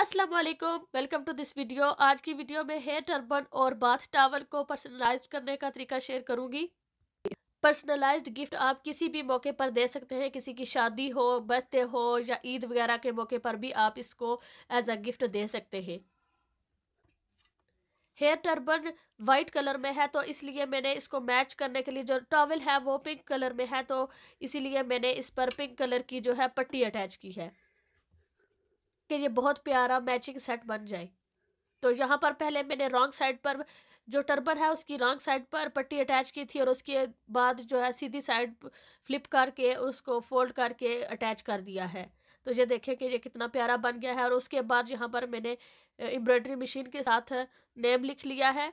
अस्सलाम वालेकुम welcome to this video आज की वीडियो में हेयर टर्बन और बाथ टावल को पर्सनलाइज करने का तरीका शेयर करूंगी पर्सनलाइज्ड गिफ्ट आप किसी भी मौके पर दे सकते हैं किसी की शादी हो बर्थडे हो या ईद वगैरह के मौके पर भी आप इसको एज अ गिफ्ट दे सकते हैं हेयर टर्बन वाइट कलर में है तो इसलिए मैंने इसको मैच करने के लिए जो टॉवल है वो पिंक कलर में है तो इसीलिए मैंने इस पर पिंक कलर की जो है पट्टी अटैच की है कि ये बहुत प्यारा मैचिंग सेट बन जाए तो यहाँ पर पहले मैंने रॉन्ग साइड पर जो टर्बन है उसकी रॉन्ग साइड पर पट्टी अटैच की थी और उसके बाद जो है सीधी साइड फ्लिप करके उसको फोल्ड करके अटैच कर दिया है तो ये देखें कि ये कितना प्यारा बन गया है और उसके बाद यहाँ पर मैंने एम्ब्रॉयडरी मशीन के साथ नेम लिख लिया है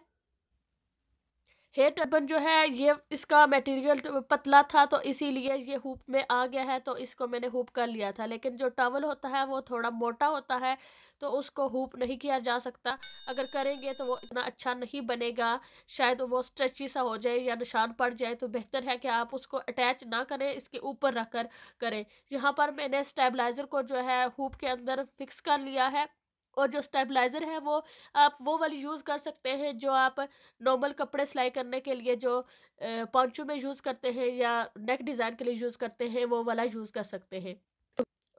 हेयर टर्बन जो है ये इसका मटेरियल तो पतला था तो इसीलिए ये हुप में आ गया है तो इसको मैंने हुप कर लिया था लेकिन जो टॉवल होता है वो थोड़ा मोटा होता है तो उसको हुप नहीं किया जा सकता अगर करेंगे तो वो इतना अच्छा नहीं बनेगा शायद वो स्ट्रेची सा हो जाए या निशान पड़ जाए तो बेहतर है कि आप उसको अटैच ना करें इसके ऊपर रख कर करें यहाँ पर मैंने स्टेबलाइज़र को जो है हुप के अंदर फिक्स कर लिया है और जो स्टेबलाइज़र है वो आप वो वाली यूज़ कर सकते हैं जो आप नॉर्मल कपड़े सिलाई करने के लिए जो पॉन्चू में यूज़ करते हैं या नेक डिज़ाइन के लिए यूज़ करते हैं वो वाला यूज़ कर सकते हैं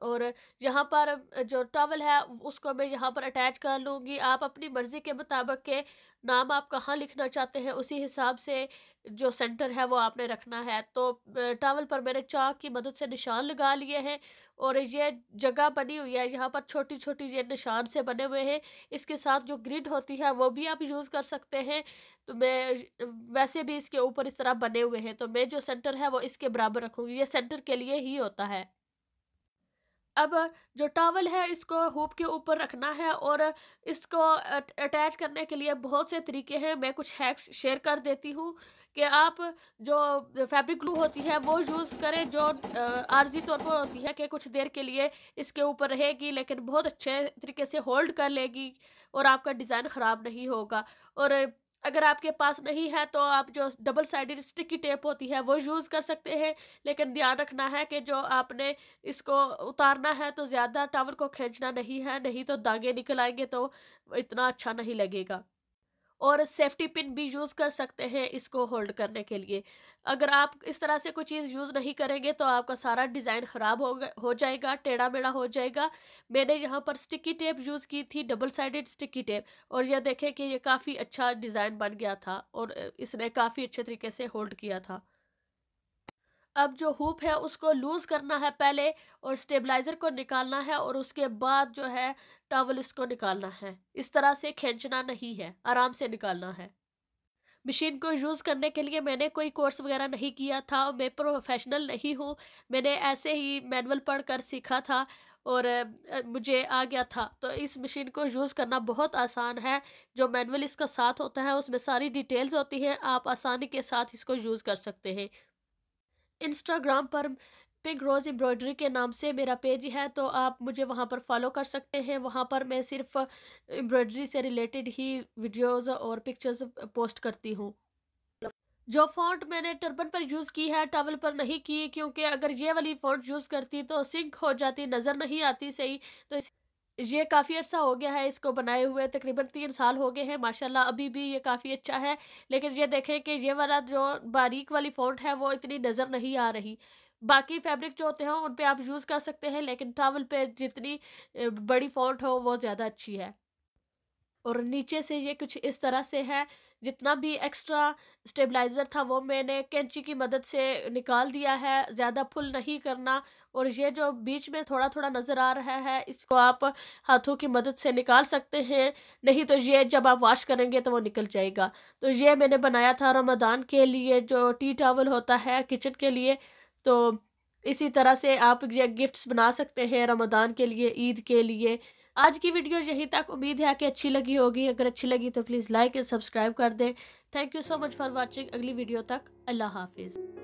और यहाँ पर जो टॉवल है उसको मैं यहाँ पर अटैच कर लूँगी आप अपनी मर्ज़ी के मुताबिक के नाम आप कहाँ लिखना चाहते हैं उसी हिसाब से जो सेंटर है वो आपने रखना है तो टॉवल पर मैंने चाक की मदद से निशान लगा लिए हैं और ये जगह बनी हुई है यहाँ पर छोटी छोटी ये निशान से बने हुए हैं इसके साथ जो ग्रिड होती है वो भी आप यूज़ कर सकते हैं तो मैं वैसे भी इसके ऊपर इस तरह बने हुए हैं तो मैं जो सेंटर है वो इसके बराबर रखूँगी ये सेंटर के लिए ही होता है अब जो टावल है इसको हुप के ऊपर रखना है और इसको अटैच करने के लिए बहुत से तरीके हैं मैं कुछ हैक्स शेयर कर देती हूँ कि आप जो फैब्रिक ग्लू होती है वो यूज़ करें जो आर्जी तौर पर होती है कि कुछ देर के लिए इसके ऊपर रहेगी लेकिन बहुत अच्छे तरीके से होल्ड कर लेगी और आपका डिज़ाइन ख़राब नहीं होगा और अगर आपके पास नहीं है तो आप जो डबल साइडेड स्टिकी टेप होती है वो यूज़ कर सकते हैं लेकिन ध्यान रखना है कि जो आपने इसको उतारना है तो ज़्यादा टावर को खींचना नहीं है नहीं तो दागे निकल आएंगे तो इतना अच्छा नहीं लगेगा और सेफ्टी पिन भी यूज़ कर सकते हैं इसको होल्ड करने के लिए अगर आप इस तरह से कोई चीज़ यूज़ नहीं करेंगे तो आपका सारा डिज़ाइन ख़राब हो हो जाएगा टेढ़ा मेढ़ा हो जाएगा मैंने यहाँ पर स्टिकी टेप यूज़ की थी डबल साइडेड स्टिकी टेप और यह देखें कि यह काफ़ी अच्छा डिज़ाइन बन गया था और इसने काफ़ी अच्छे तरीके से होल्ड किया था अब जो हुप है उसको लूज़ करना है पहले और स्टेबलाइज़र को निकालना है और उसके बाद जो है टॉवल इसको निकालना है इस तरह से खींचना नहीं है आराम से निकालना है मशीन को यूज़ करने के लिए मैंने कोई कोर्स वगैरह नहीं किया था और मैं प्रोफेशनल नहीं हूँ मैंने ऐसे ही मैनुअल पढ़ कर सीखा था और मुझे आ गया था तो इस मशीन को यूज़ करना बहुत आसान है जो मैनुअल इसका साथ होता है उसमें सारी डिटेल्स होती हैं आप आसानी के साथ इसको यूज़ कर सकते हैं इंस्टाग्राम पर पिंक रोज़ एम्ब्रॉयडरी के नाम से मेरा पेज है तो आप मुझे वहाँ पर फॉलो कर सकते हैं वहाँ पर मैं सिर्फ एम्ब्रॉयडरी से रिलेटेड ही वीडियोस और पिक्चर्स पोस्ट करती हूँ जो फॉन्ट मैंने टर्बन पर यूज़ की है टॉवल पर नहीं की क्योंकि अगर ये वाली फॉन्ट यूज़ करती तो सिंक हो जाती नज़र नहीं आती सही तो इस ये काफ़ी अर्सा हो गया है इसको बनाए हुए तकरीबन तीन साल हो गए हैं माशाल्लाह अभी भी ये काफ़ी अच्छा है लेकिन ये देखें कि ये वाला जो बारीक वाली फ़ॉन्ट है वो इतनी नज़र नहीं आ रही बाकी फैब्रिक जो होते हैं उन पर आप यूज़ कर सकते हैं लेकिन टावल पे जितनी बड़ी फ़ॉन्ट हो वो ज़्यादा अच्छी है और नीचे से ये कुछ इस तरह से है जितना भी एक्स्ट्रा स्टेबलाइज़र था वो मैंने कैंची की मदद से निकाल दिया है ज़्यादा फुल नहीं करना और ये जो बीच में थोड़ा थोड़ा नज़र आ रहा है इसको आप हाथों की मदद से निकाल सकते हैं नहीं तो ये जब आप वाश करेंगे तो वो निकल जाएगा तो ये मैंने बनाया था रमदान के लिए जो टी टावल होता है किचन के लिए तो इसी तरह से आप ये गिफ्ट्स बना सकते हैं रमदान के लिए ईद के लिए आज की वीडियो यहीं तक उम्मीद है कि अच्छी लगी होगी अगर अच्छी लगी तो प्लीज़ लाइक एंड सब्सक्राइब कर दें thank you so much for watching अगली वीडियो तक अल्लाह हाफिज़